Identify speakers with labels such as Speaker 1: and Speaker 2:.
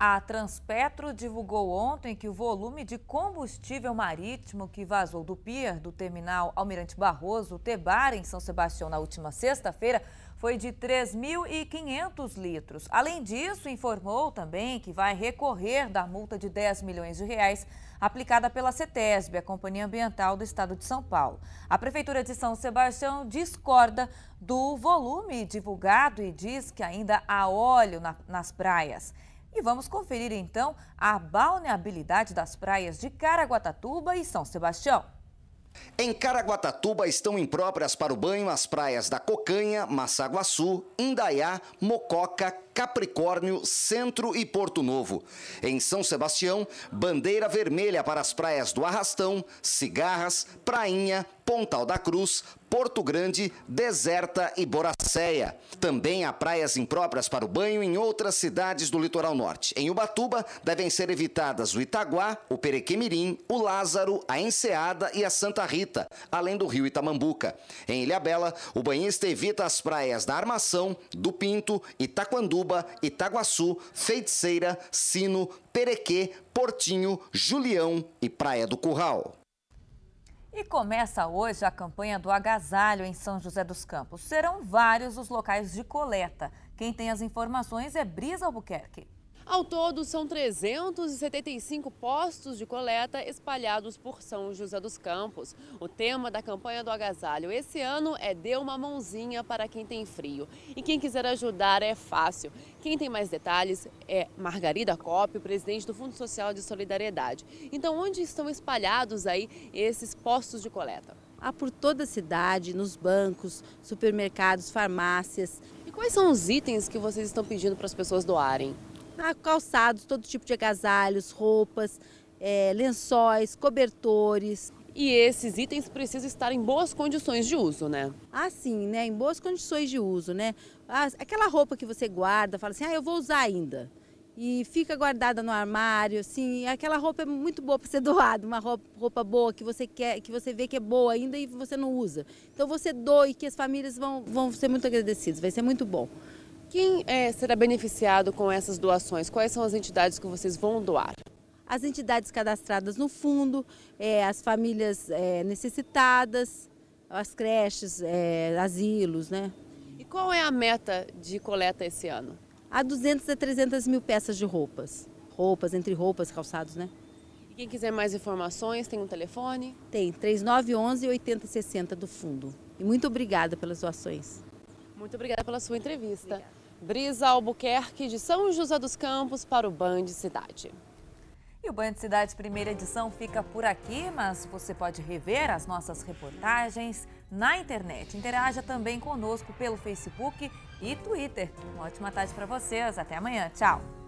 Speaker 1: A Transpetro divulgou ontem que o volume de combustível marítimo que vazou do pier do terminal Almirante Barroso, Tebar, em São Sebastião, na última sexta-feira, foi de 3.500 litros. Além disso, informou também que vai recorrer da multa de 10 milhões de reais aplicada pela CETESB, a Companhia Ambiental do Estado de São Paulo. A Prefeitura de São Sebastião discorda do volume divulgado e diz que ainda há óleo na, nas praias. E vamos conferir então a balneabilidade das praias de Caraguatatuba e São
Speaker 2: Sebastião. Em Caraguatatuba estão impróprias para o banho as praias da Cocanha, Massaguaçu, Indaiá, Mococa, Capricórnio, Centro e Porto Novo. Em São Sebastião, bandeira vermelha para as praias do Arrastão, Cigarras, Prainha, Pontal da Cruz, Porto Grande, Deserta e Boracéia. Também há praias impróprias para o banho em outras cidades do litoral norte. Em Ubatuba, devem ser evitadas o Itaguá, o Perequemirim, o Lázaro, a Enseada e a Santa Rita, além do rio Itamambuca. Em Ilhabela, o banhista evita as praias da Armação, do Pinto, Itaquanduba, Ubatuba, Itaguaçu, Feiticeira, Sino, Perequê, Portinho, Julião e Praia do Curral.
Speaker 1: E começa hoje a campanha do agasalho em São José dos Campos. Serão vários os locais de coleta. Quem tem as informações é Brisa Albuquerque. Ao
Speaker 3: todo, são 375 postos de coleta espalhados por São José dos Campos. O tema da campanha do agasalho esse ano é Dê uma mãozinha para quem tem frio. E quem quiser ajudar é fácil. Quem tem mais detalhes é Margarida Cop, presidente do Fundo Social de Solidariedade. Então, onde estão espalhados aí esses postos de coleta?
Speaker 4: Há por toda a cidade, nos bancos, supermercados, farmácias. E quais são os itens que vocês estão pedindo para as pessoas doarem? Ah, calçados, todo tipo de agasalhos, roupas, é, lençóis, cobertores. E esses
Speaker 3: itens precisam estar em boas condições de uso,
Speaker 4: né? Ah, sim, né? Em boas condições de uso, né? Ah, aquela roupa que você guarda, fala assim, ah, eu vou usar ainda. E fica guardada no armário, assim, aquela roupa é muito boa para ser doada, uma roupa, roupa boa que você quer, que você vê que é boa ainda e você não usa. Então você doe, que as famílias vão, vão ser muito agradecidas, vai ser muito bom. Quem é, será beneficiado com essas doações? Quais são as entidades que vocês vão doar? As entidades cadastradas no fundo, é, as famílias é, necessitadas, as creches, é, asilos, né?
Speaker 3: E qual é a meta de coleta esse ano?
Speaker 4: Há 200 a 300 mil peças de roupas. Roupas, entre roupas, calçados, né?
Speaker 3: E quem quiser mais informações, tem um telefone?
Speaker 4: Tem, 3911-8060 do fundo. E muito obrigada pelas doações.
Speaker 3: Muito obrigada pela sua entrevista. Obrigada. Brisa Albuquerque, de São José dos Campos, para o Band Cidade.
Speaker 1: E o Band Cidade primeira edição fica por aqui, mas você pode rever as nossas reportagens na internet. Interaja também conosco pelo Facebook e Twitter. Uma ótima tarde para vocês. Até amanhã. Tchau.